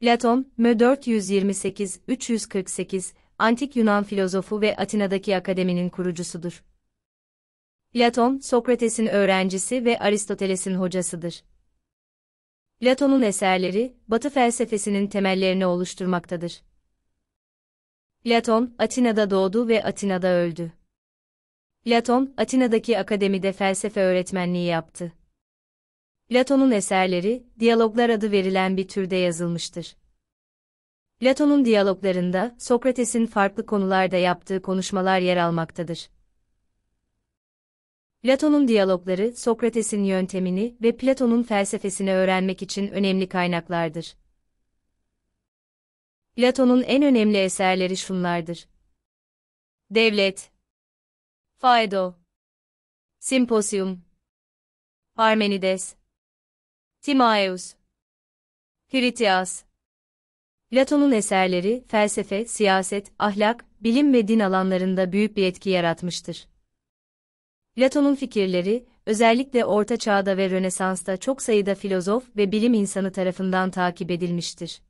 Platon, Mö 428-348, antik Yunan filozofu ve Atina'daki akademinin kurucusudur. Platon, Sokrates'in öğrencisi ve Aristoteles'in hocasıdır. Platon'un eserleri, Batı felsefesinin temellerini oluşturmaktadır. Platon, Atina'da doğdu ve Atina'da öldü. Platon, Atina'daki akademide felsefe öğretmenliği yaptı. Platon'un eserleri, diyaloglar adı verilen bir türde yazılmıştır. Platon'un diyaloglarında, Sokrates'in farklı konularda yaptığı konuşmalar yer almaktadır. Platon'un diyalogları, Sokrates'in yöntemini ve Platon'un felsefesini öğrenmek için önemli kaynaklardır. Platon'un en önemli eserleri şunlardır. Devlet Phaedo Simposyum Parmenides Timaeus Critias Platon'un eserleri, felsefe, siyaset, ahlak, bilim ve din alanlarında büyük bir etki yaratmıştır. Platon'un fikirleri, özellikle Orta Çağ'da ve Rönesans'ta çok sayıda filozof ve bilim insanı tarafından takip edilmiştir.